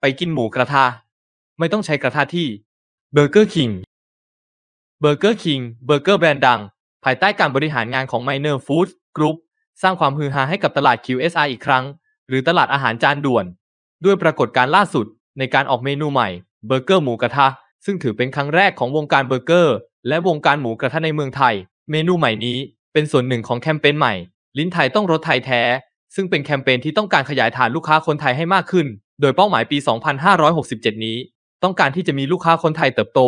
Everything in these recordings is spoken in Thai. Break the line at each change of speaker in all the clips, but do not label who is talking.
ไปกินหมูกระทะไม่ต้องใช้กระทะที่เบอร์เกอร์คิงเบอร์เกอร์คิงเบอร์เกอร์แบรนด์ดังภายใต้การบริหารงานของ Miner Food Group สร้างความฮือฮาให้กับตลาด QSR อีกครั้ง หรือตลาดอาหารจานด่วน ด้วยปรากฏการณ์ล่าสุดในการออกเมนูใหม่เบอร์เกอร์หมูกระทะ ซึ่งถือเป็นครั้งแรกของวงการเบอร์เกอร์ และวงการหมูกระทะในเมืองไทย เมนูใหม่นี้เป็นส่วนหนึ่งของแคมเปญใหม่ ลิ้นไทยต้องรสไทยแท้ ซึ่งเป็นแคมเปญที่ต้องการขยายฐานลูกค้าคนไทยให้มากขึ้นโดยเป้าหมายปี 2567 นี้ ต้องการที่จะมีลูกค้าคนไทยเติบโต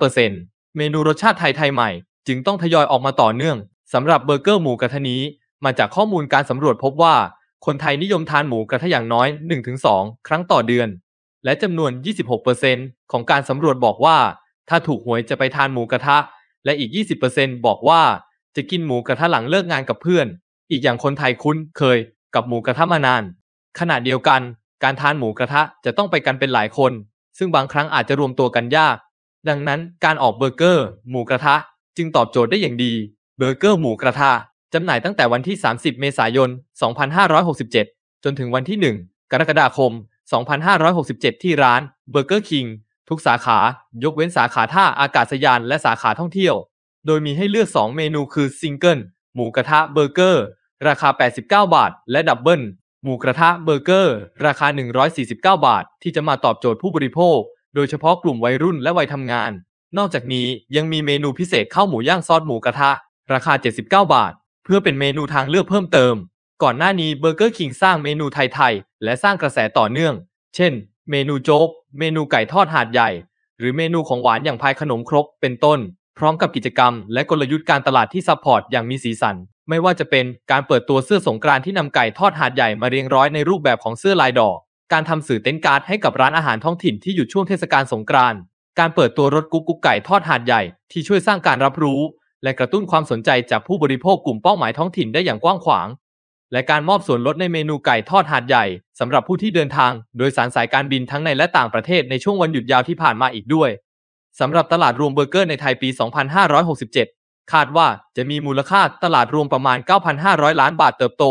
25%เมนูรสชาติไทยไทยใหม่ จึงต้องทยอยออกมาต่อเนื่องสำหรับเบอร์เกอร์หมูกระทะนี้ มาจากข้อมูลการสำรวจพบว่า คนไทยนิยมทานหมูกระทะอย่างน้อย 1-2 ครั้งต่อเดือน และจำนวน 26%ของการสำรวจบอกว่า ถ้าถูกหวยจะไปทานหมูกระทะ และอีก 20%บอกว่าจะกินหมูกระทะหลังเลิกงานกับเพื่อน อีกอย่างคนไทยคุ้นเคยกับหมูกระทะมานาน ขณะเดียวกันการทานหมูกระทะจะต้องไปกันเป็นหลายคน ซึ่งบางครั้งอาจจะรวมตัวกันยาก ดังนั้นการออกเบอร์เกอร์ หมูกระทะ จึงตอบโจทย์ได้อย่างดี เบอร์เกอร์หมูกระทะจำหน่ายตั้งแต่วันที่ 30 เมษายน 2567 จนถึงวันที่ 1 กรกฎาคม 2567 ที่ร้านเบอร์เกอร์คิงทุกสาขายกเว้นสาขาท่าอากาศยานและสาขาท่องเที่ยว โดยมีให้เลือก 2 เมนูคือซิงเกิลหมูกระทะเบอร์เกอร์ ราคา 89 บาท และดับเบิลหมูกระทะเบอร์เกอร์ ราคา 149 บาทที่จะมาตอบโจทย์ผู้บริโภค โดยเฉพาะกลุ่มวัยรุ่นและวัยทำงาน นอกจากนี้ยังมีเมนูพิเศษข้าวหมูย่างซอสหมูกระทะ ราคา 79 บาท เพื่อเป็นเมนูทางเลือกเพิ่มเติม ก่อนหน้านี้เบอร์เกอร์คิงสร้างเมนูไทย ๆ และสร้างกระแสต่อเนื่อง เช่น เมนูโจ๊ก เมนูไก่ทอดหาดใหญ่ หรือเมนูของหวานอย่างพายขนมครกเป็นต้นพร้อมกับกิจกรรมและกลยุทธ์การตลาดที่ซัพพอร์ต อย่างมีสีสัน ไม่ว่าจะเป็นการเปิดตัวเสื้อสงกรานที่นำไก่ทอดหาดใหญ่มาเรียงร้อย ในรูปแบบของเสื้อลายดอก การทำสื่อเต็นท์การ์ดให้กับร้านอาหารท้องถิ่นที่อยู่ช่วงเทศกาลสงกรานการเปิดตัวรถกุ๊กกุ๊กไก่ทอดหาดใหญ่ที่ช่วยสร้างการรับรู้ และกระตุ้นความสนใจจากผู้บริโภคกลุ่มเป้าหมายท้องถิ่นได้อย่างกว้างขวางและการมอบส่วนลดในเมนูไก่ทอดหาดใหญ่สำหรับผู้ที่เดินทาง โดยสารสายการบินทั้งในและต่างประเทศในช่วงวันหยุดยาวที่ผ่านมาอีกด้วยสำหรับตลาดรวมเบอร์เกอร์ในไทยปี 2567 คาดว่าจะมีมูลค่าตลาดรวมประมาณ 9,500 ล้านบาทเติบโต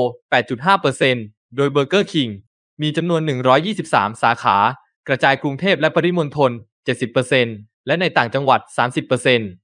8.5%โดยเบอร์เกอร์คิงมีจำนวน 123 สาขากระจายกรุงเทพและปริมณฑล 70%และในต่างจังหวัด 30%